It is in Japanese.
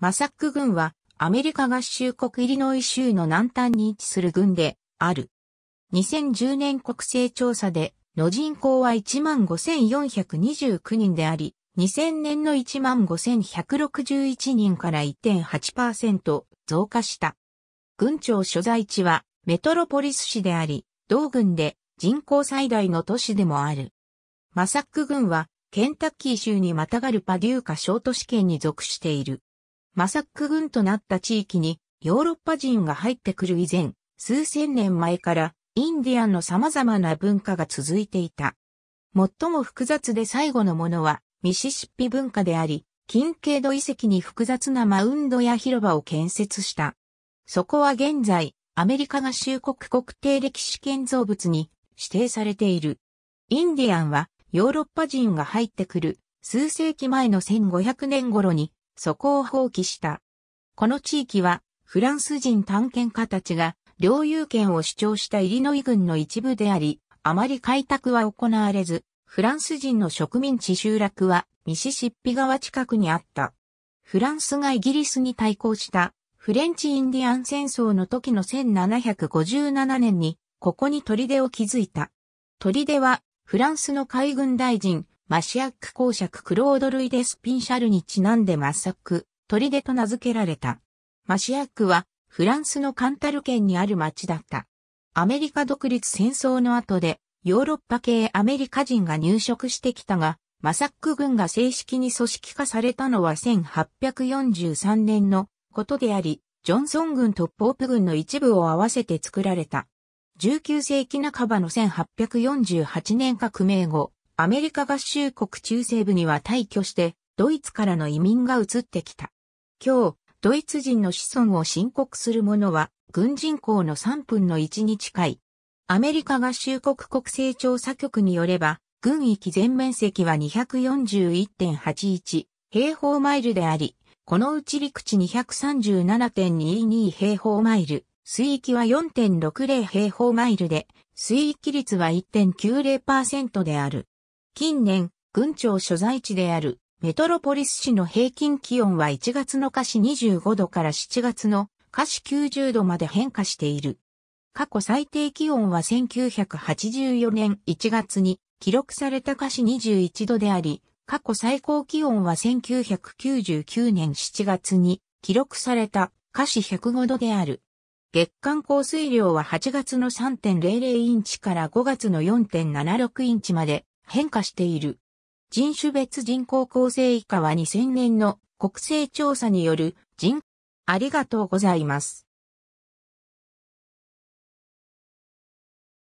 マサック軍はアメリカ合衆国イリノイ州の南端に位置する軍である。2010年国勢調査での人口は15,429人であり、2000年の15,161人から1.8%増加した。軍庁所在地はメトロポリス市であり、同軍で人口最大の都市でもある。マサック軍はケンタッキー州にまたがるパデューカ小都市圏に属している。マサック軍となった地域にヨーロッパ人が入ってくる以前、数千年前からインディアンの様々な文化が続いていた。最も複雑で最後のものはミシシッピ文化であり、近景度遺跡に複雑なマウンドや広場を建設した。そこは現在、アメリカ合衆国国定歴史建造物に指定されている。インディアンはヨーロッパ人が入ってくる数世紀前の1500年頃にそこを放棄した。この地域は、フランス人探検家たちが、領有権を主張したイリノイ軍の一部であり、あまり開拓は行われず、フランス人の植民地集落はミシシッピ川近くにあった。フランスがイギリスに対抗したフレンチインディアン戦争の時の1757年にここに砦を築いた。砦はフランスの海軍大臣マシアック公爵クロード・ルイデス・ピンシャルにちなんでマッサック、トリデと名付けられた。マシアックはフランスのカンタル県にある町だった。アメリカ独立戦争の後でヨーロッパ系アメリカ人が入植してきたが、マサック軍が正式に組織化されたのは1843年のことであり、ジョンソン軍とポープ軍の一部を合わせて作られた。19世紀半ばの1848年革命後、アメリカ合衆国中西部には退去して、ドイツからの移民が移ってきた。今日、ドイツ人の子孫を申告する者は、軍人口の3分の1に近い。アメリカ合衆国国勢調査局によれば、軍域全面積は241.81平方マイルであり、このうち陸地237.22平方マイル、水域は4.60平方マイルで、水域率は1.90%である。近年、郡庁所在地であるメトロポリス市の平均気温は1月の下市25度から7月の下市90度まで変化している。過去最低気温は1984年1月に記録された下市21度であり、過去最高気温は1999年7月に記録された下市105度である。月間降水量は8月の3.00インチから5月の4.76インチまで変化している。人種別人口構成以下は2000年の国勢調査による人、ありがとうございます。